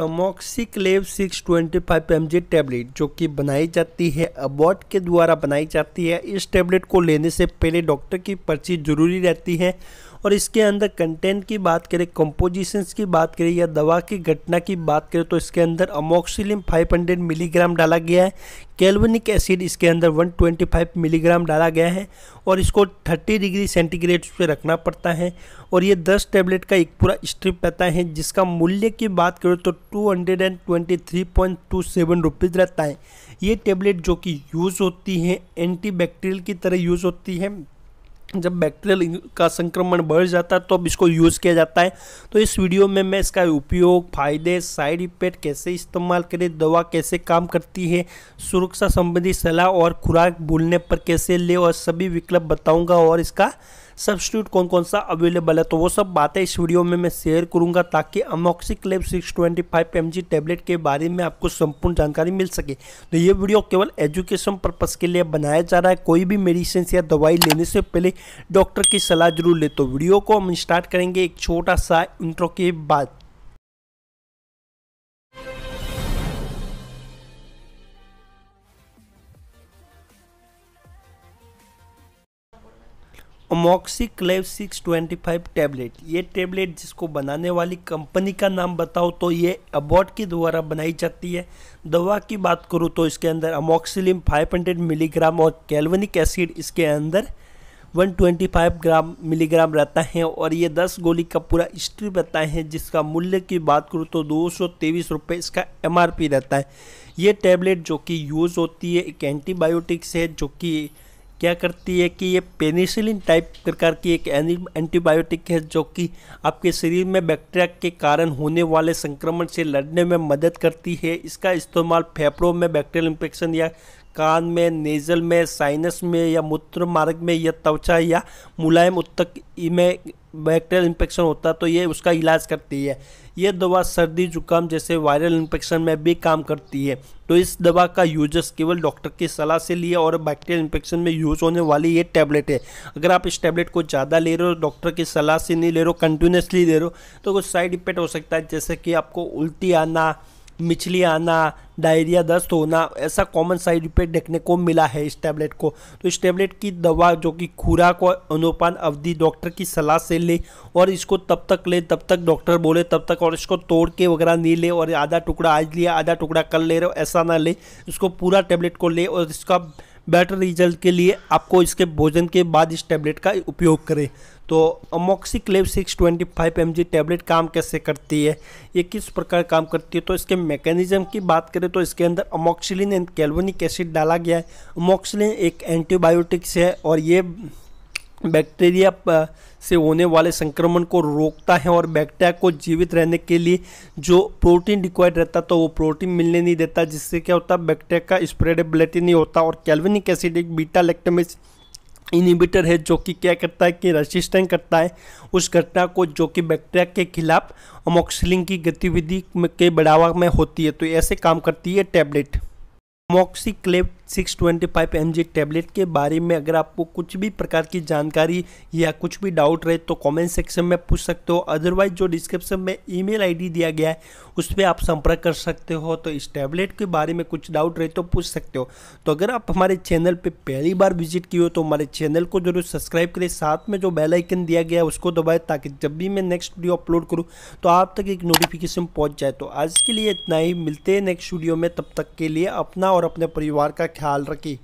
अमोक्सिक्लेव 625 जी tablet जो कि बनाई जाती है अबॉट के द्वारा बनाई जाती है इस टैबलेट को लेने से पहले डॉक्टर की पर्ची जरूरी रहती है और इसके अंदर कंटेंट की बात करें कंपोजिशंस की बात करें या दवा की घटना की बात करें तो इसके अंदर अमोक्सिलिन 500 मिलीग्राम डाला गया है कैलवनिक एसिड इसके अंदर 125 मिलीग्राम डाला गया है और इसको 30 डिग्री सेंटीग्रेड पे रखना पड़ता है और ये 10 टैबलेट का एक पूरा स्ट्रिप रहता है जिसका मूल्य की बात करें तो टू रुपीस रहता है ये टेबलेट जो कि यूज़ होती है एंटीबैक्टीरियल की तरह यूज़ होती है जब बैक्टीरियल का संक्रमण बढ़ जाता है तो अब इसको यूज़ किया जाता है तो इस वीडियो में मैं इसका उपयोग फायदे साइड इफेक्ट कैसे इस्तेमाल करें दवा कैसे काम करती है सुरक्षा संबंधी सलाह और खुराक भूलने पर कैसे ले और सभी विकल्प बताऊंगा और इसका सब्सिट्यूट कौन कौन सा अवेलेबल है तो वो सब बातें इस वीडियो में मैं शेयर करूंगा ताकि अमोक्सिक्लेब 625 जी टेबलेट के बारे में आपको संपूर्ण जानकारी मिल सके तो ये वीडियो केवल एजुकेशन पर्पज़ के लिए बनाया जा रहा है कोई भी मेडिसिन या दवाई लेने से पहले डॉक्टर की सलाह जरूर ले तो वीडियो को हम स्टार्ट करेंगे एक छोटा सा इंट्रो के बाद amoxiclav six twenty five tablet ये टैबलेट जिसको बनाने वाली कंपनी का नाम बताओ तो ये अबॉट के द्वारा बनाई जाती है दवा की बात करूँ तो इसके अंदर फाइव 500 मिलीग्राम और कैल्वनिक एसिड इसके अंदर 125 ग्राम मिलीग्राम रहता है और ये 10 गोली का पूरा स्ट्री रहता है जिसका मूल्य की बात करूँ तो दो सौ इसका एम रहता है ये टैबलेट जो कि यूज़ होती है एक एंटीबायोटिक्स है जो कि क्या करती है कि ये पेनिसिलिन टाइप प्रकार की एक एंटीबायोटिक है जो कि आपके शरीर में बैक्टीरिया के कारण होने वाले संक्रमण से लड़ने में मदद करती है इसका इस्तेमाल फेफड़ों में बैक्टीरियल इन्फेक्शन या कान में नेजल में साइनस में या मूत्र मार्ग में या त्वचा या मुलायम उत्तक में बैक्टेरियल इन्फेक्शन होता है तो ये उसका इलाज करती है ये दवा सर्दी जुकाम जैसे वायरल इन्फेक्शन में भी काम करती है तो इस दवा का यूजस केवल डॉक्टर की सलाह से लिए और बैक्टीरियल इन्फेक्शन में यूज़ होने वाली ये टैबलेट है अगर आप इस टैबलेट को ज़्यादा ले रहे हो डॉक्टर की सलाह से नहीं ले रहे हो कंटिन्यूसली ले रहे हो तो कुछ साइड इफेक्ट हो सकता है जैसे कि आपको उल्टी आना मिचली आना डायरिया दस्त होना ऐसा कॉमन साइड इफेक्ट देखने को मिला है इस टैबलेट को तो इस टैबलेट की दवा जो कि खुराक और अनुपान अवधि डॉक्टर की सलाह से ले और इसको तब तक ले तब तक डॉक्टर बोले तब तक और इसको तोड़ के वगैरह नहीं ले और आधा टुकड़ा आज लिया आधा टुकड़ा कल ले रहे हो ऐसा ना ले इसको पूरा टैबलेट को ले और इसका बेटर रिजल्ट के लिए आपको इसके भोजन के बाद इस टैबलेट का उपयोग करें तो amoxiclav six twenty five M G tablet काम कैसे करती है ये किस प्रकार काम करती है तो इसके मैकेनिज्म की बात करें तो इसके अंदर अमोक्सिलिन एंड कैलवनिक एसिड डाला गया है अमोक्सिलिन एक एंटीबायोटिक्स है और ये बैक्टीरिया से होने वाले संक्रमण को रोकता है और बैक्टीरिया को जीवित रहने के लिए जो प्रोटीन रिक्वायर्ड रहता था तो वो प्रोटीन मिलने नहीं देता जिससे क्या होता है बैक्टीरिया का स्प्रेडेबिलिटी नहीं होता और कैल्विनिक एसिड एक बीटा लैक्टमेज इनिबिटर है जो कि क्या करता है कि रजिस्टेंट करता है उस घटना को जो कि बैक्टीरिया के खिलाफ अमोक्सिलिन की गतिविधि के बढ़ावा में होती है तो ऐसे काम करती है टैबलेट मोक्सीक्लेव 625 mg टैबलेट के बारे में अगर आपको कुछ भी प्रकार की जानकारी या कुछ भी डाउट रहे तो कमेंट सेक्शन में पूछ सकते हो अदरवाइज जो डिस्क्रिप्शन में ईमेल आईडी दिया गया है उस पर आप संपर्क कर सकते हो तो इस टैबलेट के बारे में कुछ डाउट रहे तो पूछ सकते हो तो अगर आप हमारे चैनल पर पहली बार विजिट किए हो तो हमारे चैनल को जरूर सब्सक्राइब करें साथ में जो बेलाइकन दिया गया है उसको दबाएँ ताकि जब भी मैं नेक्स्ट वीडियो अपलोड करूँ तो आप तक एक नोटिफिकेशन पहुँच जाए तो आज के लिए इतना ही मिलते हैं नेक्स्ट वीडियो में तब तक के लिए अपना और अपने परिवार का ख्याल रखी